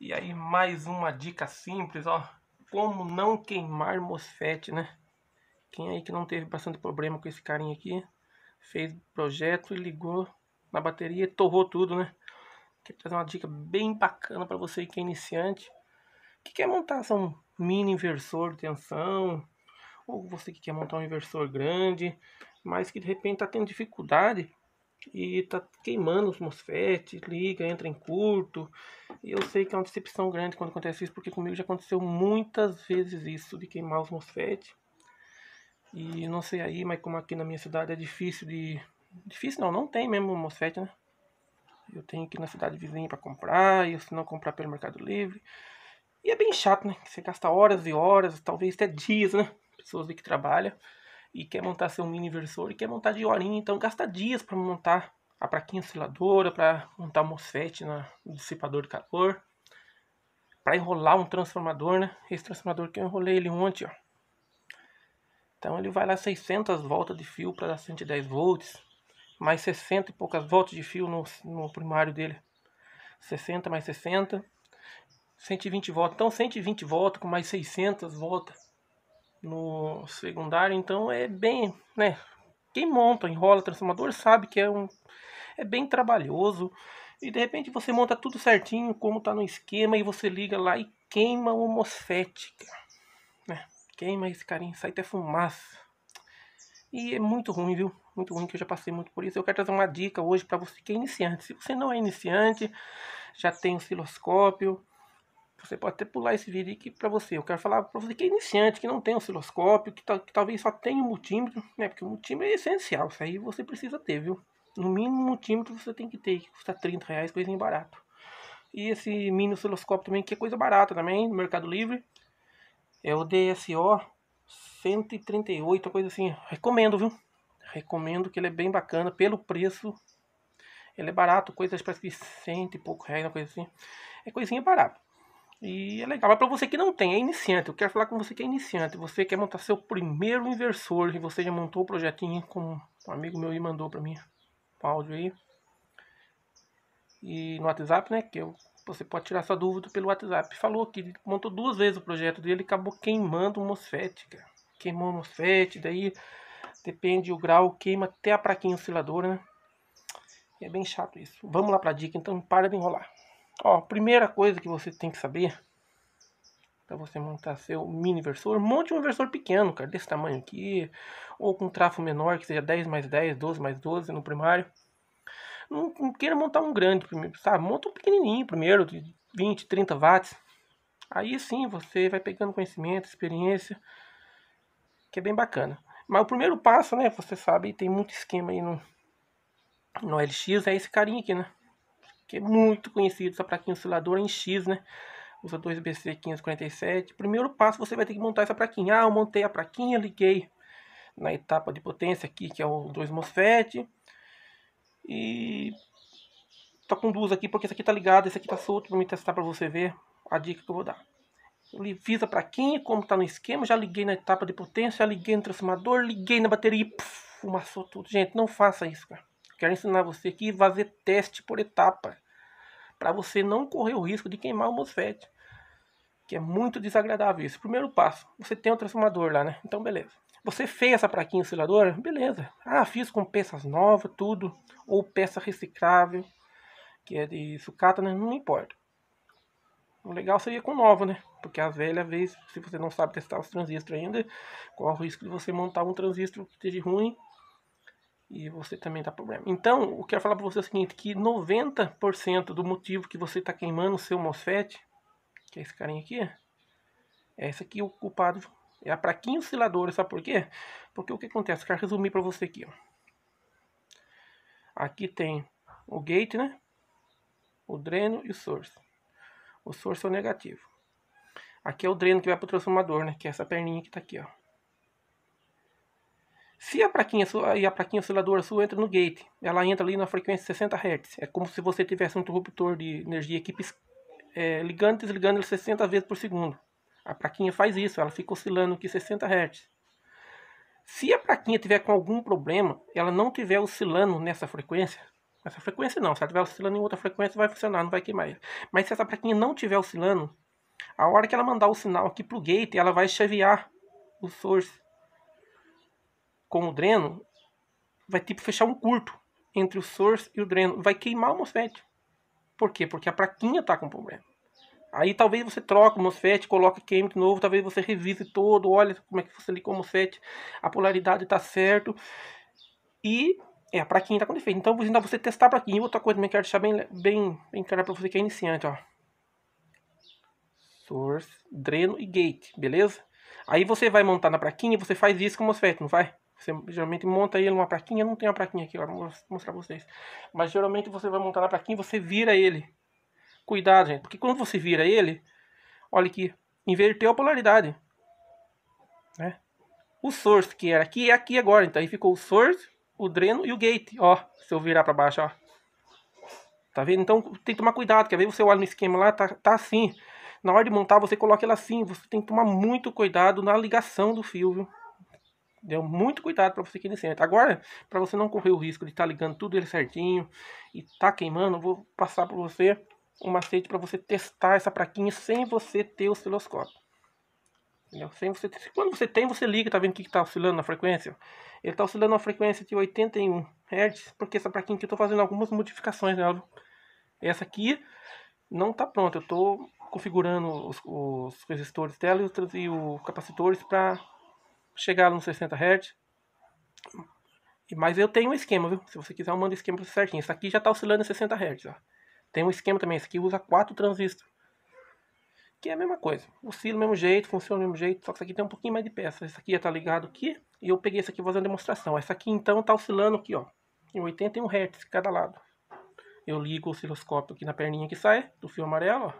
E aí mais uma dica simples, ó. Como não queimar MOSFET, né? Quem aí que não teve bastante problema com esse carinha aqui? Fez projeto e ligou na bateria e torrou tudo, né? Quero trazer uma dica bem bacana para você que é iniciante. Que quer é montar um mini inversor de tensão, ou você que quer montar um inversor grande, mas que de repente está tendo dificuldade e tá queimando os mosfet liga, entra em curto. E eu sei que é uma decepção grande quando acontece isso, porque comigo já aconteceu muitas vezes isso, de queimar os mosfet E não sei aí, mas como aqui na minha cidade é difícil de... Difícil não, não tem mesmo mosfet, né? Eu tenho que ir na cidade vizinha para comprar, e se não comprar pelo Mercado Livre. E é bem chato, né? Você gasta horas e horas, talvez até dias, né? Pessoas que trabalham e quer montar seu mini inversor e quer montar de horinha, então gasta dias para montar a plaquinha osciladora, para montar o MOSFET no dissipador de calor, para enrolar um transformador, né? Esse transformador que eu enrolei ele ontem, ó. Então ele vai lá 600 voltas de fio para dar 110 volts, mais 60 e poucas voltas de fio no, no primário dele. 60 mais 60, 120 voltas. Então 120 voltas com mais 600 voltas no secundário, então é bem, né? Quem monta, enrola transformador sabe que é um é bem trabalhoso e de repente você monta tudo certinho como está no esquema e você liga lá e queima o MOSFET, né? Queima esse carinho, sai até é fumaça. E é muito ruim, viu? Muito ruim que eu já passei muito por isso. Eu quero trazer uma dica hoje para você que é iniciante. Se você não é iniciante, já tem osciloscópio, você pode até pular esse vídeo aqui para você. Eu quero falar para você que é iniciante, que não tem osciloscópio, que, que talvez só tenha um multímetro, né? Porque o multímetro é essencial, isso aí você precisa ter, viu? No mínimo multímetro você tem que ter, que custa 30 reais, coisinha barato. E esse mini osciloscópio também, que é coisa barata também, no Mercado Livre. É o DSO 138, coisa assim. Recomendo, viu? Recomendo que ele é bem bacana pelo preço. Ele é barato, coisas parece que cento e pouco reais, uma coisa assim. É coisinha barata. E é legal. Mas para você que não tem, é iniciante, eu quero falar com você que é iniciante, você quer montar seu primeiro inversor, e você já montou o projetinho, com um amigo meu e mandou para mim, um áudio aí. E no WhatsApp, né, que eu, você pode tirar sua dúvida pelo WhatsApp. Falou que montou duas vezes o projeto dele, e acabou queimando o MOSFET, cara. Queimou o MOSFET, daí depende o grau, queima até a praquinha osciladora, né? E é bem chato isso. Vamos lá para a dica, então para de enrolar. Ó, primeira coisa que você tem que saber para você montar seu mini versor, monte um versor pequeno, cara, desse tamanho aqui, ou com trafo menor, que seja 10 mais 10, 12 mais 12 no primário. Não, não queira montar um grande primeiro, sabe? Monta um pequenininho primeiro, de 20, 30 watts. Aí sim você vai pegando conhecimento, experiência, que é bem bacana. Mas o primeiro passo, né, você sabe, tem muito esquema aí no, no LX, é esse carinha aqui, né? que é muito conhecido, essa plaquinha é osciladora é em X, né? Usa 2BC547. Primeiro passo, você vai ter que montar essa plaquinha. Ah, eu montei a plaquinha, liguei na etapa de potência aqui, que é o 2 MOSFET. E tô com duas aqui, porque esse aqui tá ligado, esse aqui tá solto, pra me testar para você ver a dica que eu vou dar. Eu fiz a plaquinha, como tá no esquema, já liguei na etapa de potência, já liguei no transformador, liguei na bateria e puf, fumaçou tudo. Gente, não faça isso, cara. Quero ensinar você que fazer teste por etapa. Para você não correr o risco de queimar o MOSFET. Que é muito desagradável isso. Primeiro passo. Você tem um transformador lá, né? Então, beleza. Você fez essa plaquinha osciladora? Beleza. Ah, fiz com peças novas, tudo. Ou peça reciclável. Que é de sucata, né? Não importa. O legal seria com nova, né? Porque a velha, vez, se você não sabe testar os transistores ainda, corre o risco de você montar um transistor que esteja ruim e você também dá problema. Então, o que eu quero falar para você o seguinte, que 90% do motivo que você está queimando o seu MOSFET, que é esse carinha aqui, é esse aqui o culpado, é a praquinha osciladora, sabe por quê? Porque o que acontece, quero resumir para você aqui, ó. Aqui tem o gate, né? O dreno e o source. O source é o negativo. Aqui é o dreno que vai para o transformador, né? Que é essa perninha que está aqui, ó. Se a plaquinha, sua, a plaquinha osciladora sua entra no gate, ela entra ali na frequência 60 Hz. É como se você tivesse um interruptor de energia que é, ligando e desligando ele 60 vezes por segundo. A plaquinha faz isso, ela fica oscilando aqui 60 Hz. Se a plaquinha tiver com algum problema, ela não tiver oscilando nessa frequência, essa frequência não, se ela tiver oscilando em outra frequência vai funcionar, não vai queimar Mas se essa plaquinha não tiver oscilando, a hora que ela mandar o sinal aqui pro gate, ela vai chavear o source com o dreno, vai tipo fechar um curto entre o source e o dreno. Vai queimar o MOSFET. Por quê? Porque a plaquinha está com problema. Aí talvez você troque o MOSFET, coloque queime de novo, talvez você revise todo, olha como é que você ligou o MOSFET, a polaridade está certo. E é, a plaquinha está com defeito. Então vou você testar a plaquinha. E outra coisa também quero deixar bem, bem, bem claro para você que é iniciante, ó. Source, dreno e gate, beleza? Aí você vai montar na plaquinha e você faz isso com o MOSFET, não vai? Você geralmente monta ele numa plaquinha, não tem uma plaquinha aqui, ó, vou mostrar pra vocês. Mas geralmente você vai montar na plaquinha e você vira ele. Cuidado, gente, porque quando você vira ele, olha aqui, inverteu a polaridade. Né? O source que era aqui é aqui agora, então aí ficou o source, o dreno e o gate, ó, se eu virar para baixo, ó. Tá vendo? Então tem que tomar cuidado, quer ver você olha no esquema lá, tá, tá assim. Na hora de montar, você coloca ela assim. Você tem que tomar muito cuidado na ligação do fio, viu? Deu muito cuidado para você que é iniciante. Agora, para você não correr o risco de estar tá ligando tudo ele certinho e tá queimando, eu vou passar para você um macete para você testar essa praquinha sem você ter o osciloscópio. Entendeu? Sem você ter... Quando você tem, você liga, tá vendo que está oscilando na frequência? Ele está oscilando na frequência de 81 Hz, porque essa praquinha aqui eu estou fazendo algumas modificações nela. Essa aqui não está pronta, eu estou configurando os, os resistores dela e os, e os capacitores para chegar nos 60 Hz. Mas eu tenho um esquema, viu? Se você quiser, eu mando o esquema certinho. Esse aqui já tá oscilando em 60 Hz, ó. Tem um esquema também, esse aqui usa 4 transistores. Que é a mesma coisa. Oscila do mesmo jeito, funciona do mesmo jeito, só que isso aqui tem um pouquinho mais de peça. Esse aqui já tá ligado aqui, e eu peguei esse aqui fazendo demonstração. Essa aqui, então, tá oscilando aqui, ó. Em 81 Hz cada lado. Eu ligo o osciloscópio aqui na perninha que sai, do fio amarelo, ó.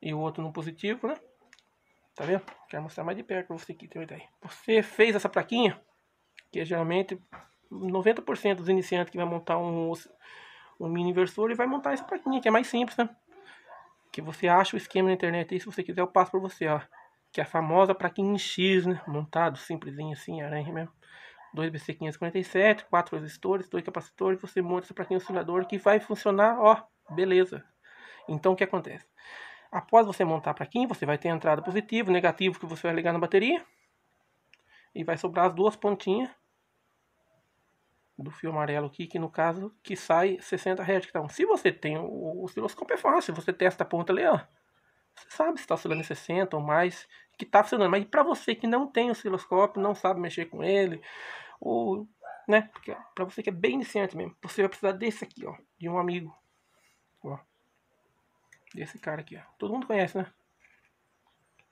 E o outro no positivo, né? Tá vendo? Quero mostrar mais de perto pra você aqui ter uma ideia. Você fez essa plaquinha, que é geralmente 90% dos iniciantes que vai montar um, um mini inversor, ele vai montar essa plaquinha, que é mais simples, né? Que você acha o esquema na internet aí, se você quiser eu passo pra você, ó. Que é a famosa plaquinha em X, né? Montado, simplesinho assim, aranha mesmo. 2 BC547, 4 resistores, 2 capacitores, você monta essa plaquinha oscilador que vai funcionar, ó, beleza. Então o que acontece? Após você montar para aqui, você vai ter entrada positivo, negativo que você vai ligar na bateria. E vai sobrar as duas pontinhas do fio amarelo aqui, que no caso que sai 60 Hz. Então, se você tem o osciloscópio é fácil, você testa a ponta ali, ó. Você sabe se está oscilando em 60 ou mais, que está funcionando. Mas para você que não tem osciloscópio, não sabe mexer com ele, ou, né, para é você que é bem iniciante mesmo, você vai precisar desse aqui, ó, de um amigo. Ó. Desse cara aqui, ó. Todo mundo conhece, né?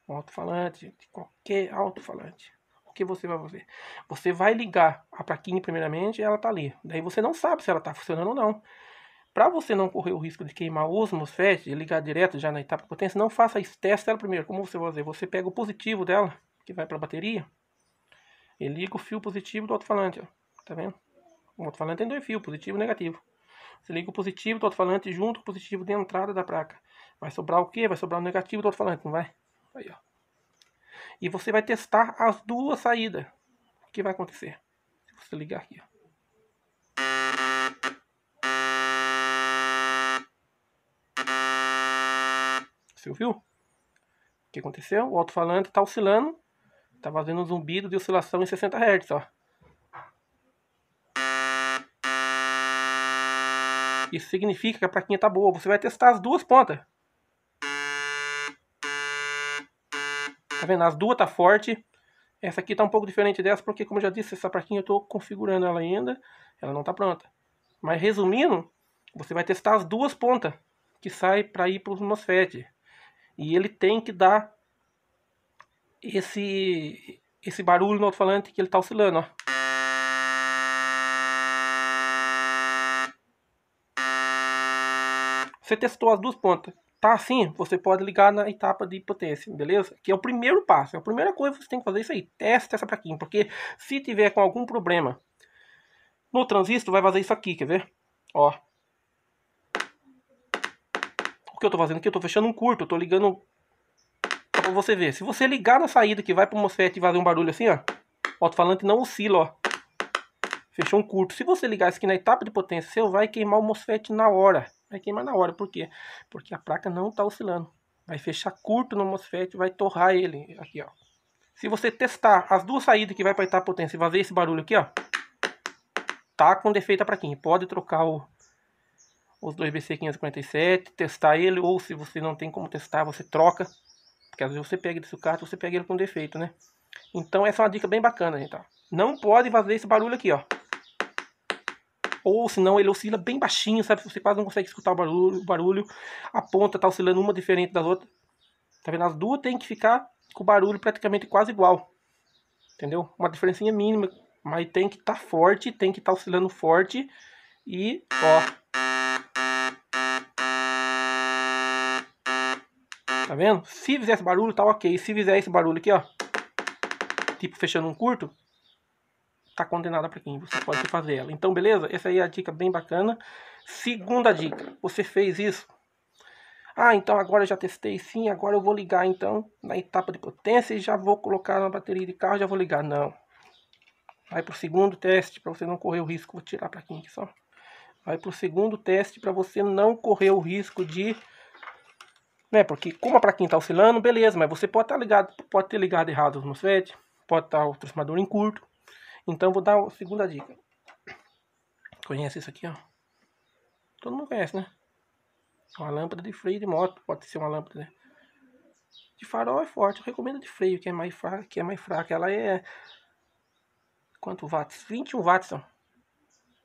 Um alto-falante, gente. Qualquer alto-falante. O que você vai fazer? Você vai ligar a plaquinha primeiramente e ela tá ali. Daí você não sabe se ela tá funcionando ou não. Para você não correr o risco de queimar os MOSFET e ligar direto já na etapa de potência, não faça esse teste dela primeiro. Como você vai fazer? Você pega o positivo dela, que vai para a bateria, e liga o fio positivo do alto-falante, ó. Tá vendo? O alto-falante tem dois fios, positivo e negativo. Você liga o positivo do alto-falante junto com o positivo de entrada da placa. Vai sobrar o quê? Vai sobrar o negativo do alto-falante, não vai? Aí, ó. E você vai testar as duas saídas. O que vai acontecer? Se você ligar aqui, ó. Você ouviu? O que aconteceu? O alto-falante está oscilando. Está fazendo um zumbido de oscilação em 60 Hz, ó. Isso significa que a plaquinha tá boa. Você vai testar as duas pontas. Tá vendo? As duas tá forte. Essa aqui tá um pouco diferente dessa, porque como eu já disse, essa plaquinha eu tô configurando ela ainda. Ela não tá pronta. Mas resumindo, você vai testar as duas pontas que sai para ir para os MOSFET. E ele tem que dar esse, esse barulho no alto-falante que ele tá oscilando, ó. Você testou as duas pontas. Tá assim, você pode ligar na etapa de potência, beleza? Que é o primeiro passo, é a primeira coisa que você tem que fazer isso aí. Testa essa plaquinha, porque se tiver com algum problema no transistor, vai fazer isso aqui, quer ver? Ó. O que eu tô fazendo aqui? Eu tô fechando um curto, eu tô ligando pra você ver. Se você ligar na saída que vai pro MOSFET e fazer um barulho assim, ó. O alto-falante não oscila, ó. Fechou um curto. Se você ligar isso aqui na etapa de potência, você vai queimar o MOSFET na hora vai queimar na hora. Por quê? Porque a placa não está oscilando. Vai fechar curto no MOSFET, vai torrar ele aqui, ó. Se você testar as duas saídas que vai para a potência e fazer esse barulho aqui, ó. Tá com defeito para quem Pode trocar o, os dois BC547, testar ele. Ou se você não tem como testar, você troca. Porque às vezes você pega esse carro você pega ele com defeito, né? Então essa é uma dica bem bacana, gente, ó. Não pode fazer esse barulho aqui, ó ou senão ele oscila bem baixinho, sabe? Você quase não consegue escutar o barulho, o barulho. A ponta tá oscilando uma diferente das outras. Tá vendo? As duas tem que ficar com o barulho praticamente quase igual. Entendeu? Uma diferencinha mínima, mas tem que estar tá forte, tem que estar tá oscilando forte e ó. Tá vendo? Se fizer esse barulho, tá ok. Se fizer esse barulho aqui, ó. Tipo fechando um curto, está condenada para quem você pode fazer ela. Então, beleza? Essa aí é a dica bem bacana. Segunda dica, você fez isso. Ah, então agora já testei sim, agora eu vou ligar então na etapa de potência e já vou colocar na bateria de carro, já vou ligar. Não. Vai para o segundo teste para você não correr o risco. Vou tirar para quem só. Vai para o segundo teste para você não correr o risco de né? Porque como é a plaquinha está oscilando, beleza, mas você pode estar tá ligado, pode ter ligado errado os MOSFET, pode estar tá o transformador em curto, então vou dar a segunda dica. Conhece isso aqui, ó? Todo mundo conhece, né? Uma lâmpada de freio de moto, pode ser uma lâmpada, né? De farol é forte, eu recomendo de freio, que é mais fraca, que é mais fraca. Ela é quanto watts? 21 watts. Então.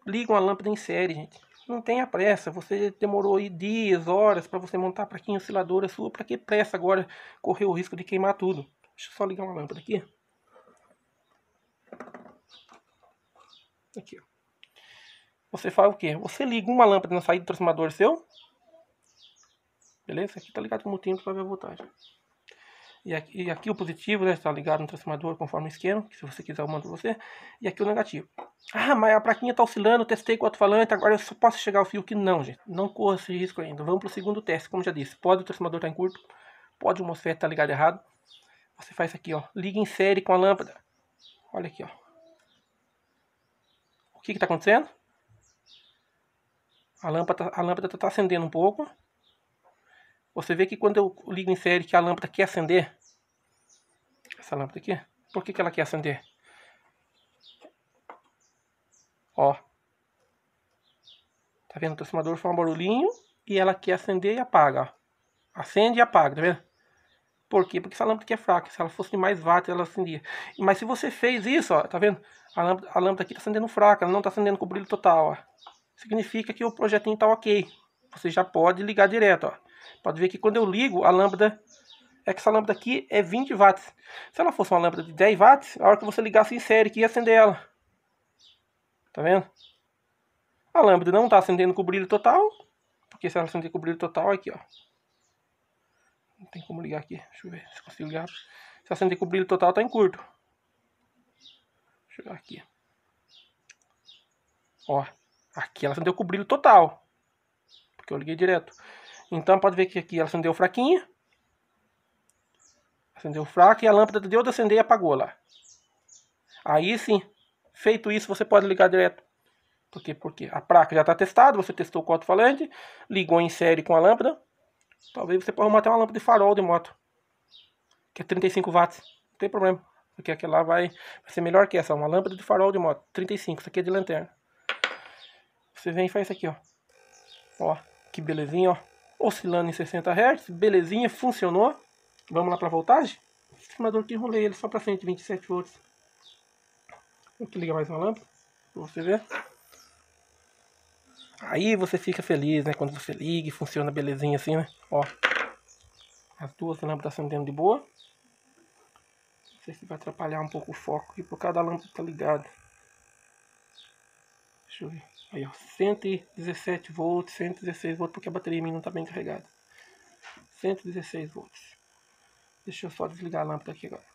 Liga uma lâmpada em série, gente. Não tenha pressa, você demorou aí dias, horas para você montar pra que osciladora sua, para que pressa agora correr o risco de queimar tudo? Deixa eu só ligar uma lâmpada aqui. Aqui, ó. Você faz o quê? Você liga uma lâmpada na saída do transformador seu. Beleza? Aqui tá ligado com o multímetro para ver a voltagem. E aqui, e aqui, o positivo, né? Está ligado no transformador conforme o esquema. se você quiser eu mando você. E aqui o negativo. Ah, mas a plaquinha tá oscilando, testei com o alto-falante, agora eu só posso chegar ao fio que não, gente. Não corra esse risco ainda. Vamos pro segundo teste, como já disse. Pode o transformador estar tá em curto, pode o MOSFET estar tá ligado errado. Você faz aqui, ó. Liga em série com a lâmpada. Olha aqui, ó que está acontecendo? A lâmpada tá, a lâmpada tá, tá, acendendo um pouco. Você vê que quando eu ligo em série que a lâmpada quer acender, essa lâmpada aqui, por que, que ela quer acender? Ó. Tá vendo? O transformador faz um barulhinho e ela quer acender e apaga, ó. Acende e apaga, tá vendo? Por quê? Porque essa lâmpada aqui é fraca. Se ela fosse de mais watts, ela acendia. Mas se você fez isso, ó, tá vendo? a lâmpada, a lâmpada aqui está acendendo fraca, ela não está acendendo com brilho total, ó. Significa que o projetinho está ok. Você já pode ligar direto, ó. Pode ver que quando eu ligo, a lâmpada... É que essa lâmpada aqui é 20 watts. Se ela fosse uma lâmpada de 10 watts, a hora que você ligasse em série que ia acender ela. Tá vendo? A lâmpada não está acendendo com brilho total. Porque se ela acender com brilho total, aqui, ó. Não tem como ligar aqui. Deixa eu ver se consigo ligar. Se acender com brilho total, está em curto chegar aqui. Ó, aqui ela acendeu com brilho total. Porque eu liguei direto. Então pode ver que aqui ela acendeu fraquinha. Acendeu fraca e a lâmpada deu de acender e apagou lá. Aí sim, feito isso, você pode ligar direto. porque Porque a placa já está testada, você testou o alto-falante, ligou em série com a lâmpada. Talvez você possa arrumar até uma lâmpada de farol de moto. Que é 35 watts. Não tem problema. Porque aquela vai, vai ser melhor que essa. Uma lâmpada de farol de moto. 35. Isso aqui é de lanterna. Você vem e faz isso aqui, ó. Ó, que belezinha, ó. Oscilando em 60 Hz. Belezinha, funcionou. Vamos lá pra voltagem? estimador que enrolei ele só pra 127 volts. Vou ligar mais uma lâmpada. Pra você ver. Aí você fica feliz, né? Quando você liga e funciona belezinha assim, né? Ó. As duas lâmpadas acendendo de boa. Não sei se vai atrapalhar um pouco o foco aqui por causa da lâmpada tá ligada. Deixa eu ver. Aí, ó. 117 volts, 116 volts, porque a bateria minha não tá bem carregada. 116 volts. Deixa eu só desligar a lâmpada aqui agora.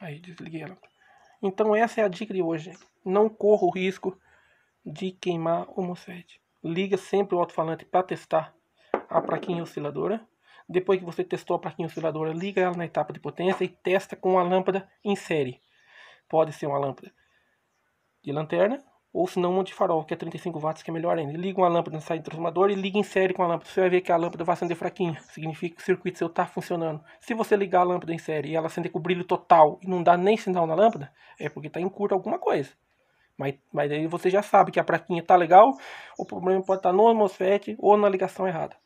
Aí, desliguei a lâmpada. Então essa é a dica de hoje. Não corra o risco de queimar o MOSFET. Liga sempre o alto-falante para testar a plaquinha osciladora. Depois que você testou a plaquinha osciladora, liga ela na etapa de potência e testa com a lâmpada em série. Pode ser uma lâmpada de lanterna ou se não um de farol, que é 35 watts, que é melhor ainda. Liga uma lâmpada na saída do transformador e liga em série com a lâmpada. Você vai ver que a lâmpada vai acender fraquinha. Significa que o circuito seu está funcionando. Se você ligar a lâmpada em série e ela acender com brilho total e não dá nem sinal na lâmpada, é porque está em curto alguma coisa. Mas, mas aí você já sabe que a praquinha está legal, o problema pode estar tá no MOSFET ou na ligação errada.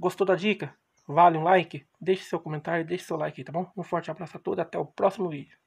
Gostou da dica? Vale um like? Deixe seu comentário, deixe seu like, tá bom? Um forte abraço a todos, até o próximo vídeo.